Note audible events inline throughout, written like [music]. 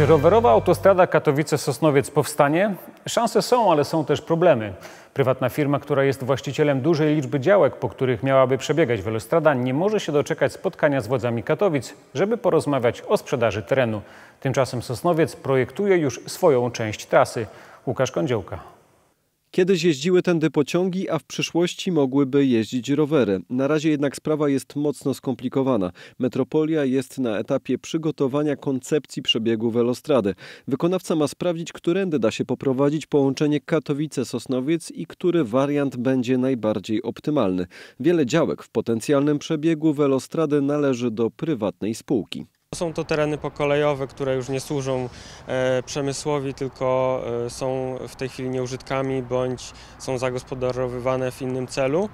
Czy rowerowa autostrada Katowice-Sosnowiec powstanie? Szanse są, ale są też problemy. Prywatna firma, która jest właścicielem dużej liczby działek, po których miałaby przebiegać welostrada, nie może się doczekać spotkania z władzami Katowic, żeby porozmawiać o sprzedaży terenu. Tymczasem Sosnowiec projektuje już swoją część trasy. Łukasz Kądziołka. Kiedyś jeździły tędy pociągi, a w przyszłości mogłyby jeździć rowery. Na razie jednak sprawa jest mocno skomplikowana. Metropolia jest na etapie przygotowania koncepcji przebiegu velostrady. Wykonawca ma sprawdzić, którędy da się poprowadzić połączenie Katowice-Sosnowiec i który wariant będzie najbardziej optymalny. Wiele działek w potencjalnym przebiegu velostrady należy do prywatnej spółki. Są to tereny pokolejowe, które już nie służą e, przemysłowi, tylko e, są w tej chwili nieużytkami bądź są zagospodarowywane w innym celu.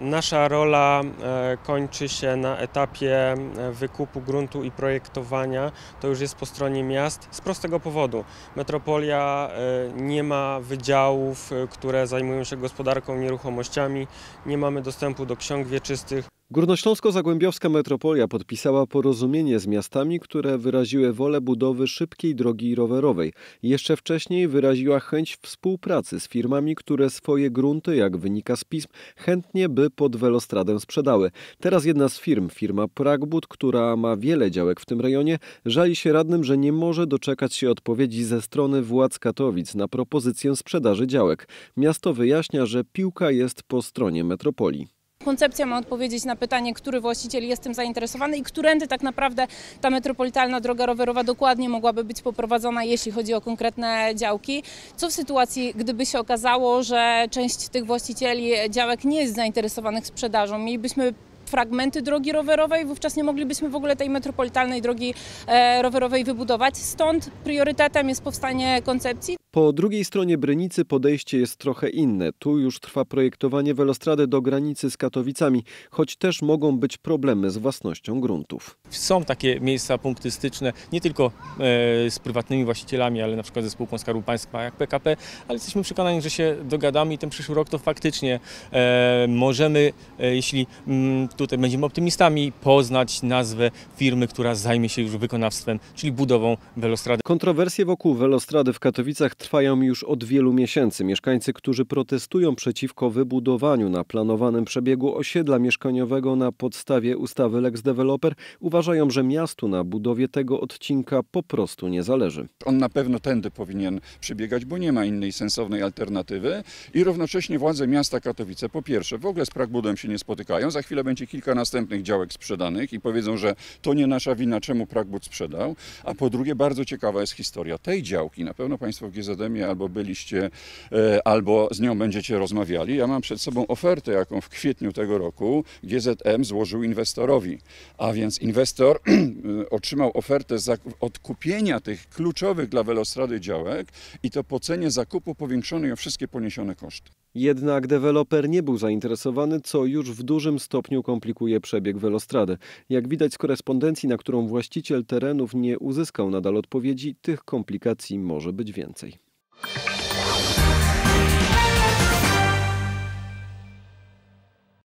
Nasza rola e, kończy się na etapie wykupu gruntu i projektowania. To już jest po stronie miast z prostego powodu. Metropolia nie ma wydziałów, które zajmują się gospodarką nieruchomościami. Nie mamy dostępu do ksiąg wieczystych. Górnośląsko-Zagłębiowska Metropolia podpisała porozumienie z miastami, które wyraziły wolę budowy szybkiej drogi rowerowej. Jeszcze wcześniej wyraziła chęć współpracy z firmami, które swoje grunty, jak wynika z pism, chętnie by pod Welostradę sprzedały. Teraz jedna z firm, firma Pragbud, która ma wiele działek w tym rejonie, żali się radnym, że nie może doczekać się odpowiedzi ze strony władz Katowic na propozycję sprzedaży działek. Miasto wyjaśnia, że piłka jest po stronie metropolii. Koncepcja ma odpowiedzieć na pytanie, który właściciel jest tym zainteresowany i którędy tak naprawdę ta metropolitalna droga rowerowa dokładnie mogłaby być poprowadzona, jeśli chodzi o konkretne działki. Co w sytuacji, gdyby się okazało, że część tych właścicieli działek nie jest zainteresowanych sprzedażą? Mielibyśmy fragmenty drogi rowerowej, wówczas nie moglibyśmy w ogóle tej metropolitalnej drogi e, rowerowej wybudować. Stąd priorytetem jest powstanie koncepcji. Po drugiej stronie Brynicy podejście jest trochę inne. Tu już trwa projektowanie welostrady do granicy z Katowicami, choć też mogą być problemy z własnością gruntów. Są takie miejsca punktystyczne, nie tylko e, z prywatnymi właścicielami, ale na przykład ze spółką Skarbu Państwa, jak PKP, ale jesteśmy przekonani, że się dogadamy i ten przyszły rok to faktycznie e, możemy, jeśli mm, tutaj będziemy optymistami, poznać nazwę firmy, która zajmie się już wykonawstwem, czyli budową welostrady. Kontrowersje wokół welostrady w Katowicach trwają już od wielu miesięcy. Mieszkańcy, którzy protestują przeciwko wybudowaniu na planowanym przebiegu osiedla mieszkaniowego na podstawie ustawy Lex Developer, uważają, że miastu na budowie tego odcinka po prostu nie zależy. On na pewno tędy powinien przebiegać, bo nie ma innej sensownej alternatywy i równocześnie władze miasta Katowice po pierwsze w ogóle z Pragbudem się nie spotykają, za chwilę będzie kilka następnych działek sprzedanych i powiedzą, że to nie nasza wina, czemu Pragbut sprzedał. A po drugie, bardzo ciekawa jest historia tej działki. Na pewno Państwo w GZM-ie albo byliście, e, albo z nią będziecie rozmawiali. Ja mam przed sobą ofertę, jaką w kwietniu tego roku GZM złożył inwestorowi. A więc inwestor [clears throat] e, otrzymał ofertę odkupienia tych kluczowych dla Velostrady działek i to po cenie zakupu powiększonej o wszystkie poniesione koszty. Jednak deweloper nie był zainteresowany, co już w dużym stopniu komplikuje przebieg welostrady. Jak widać z korespondencji, na którą właściciel terenów nie uzyskał nadal odpowiedzi, tych komplikacji może być więcej.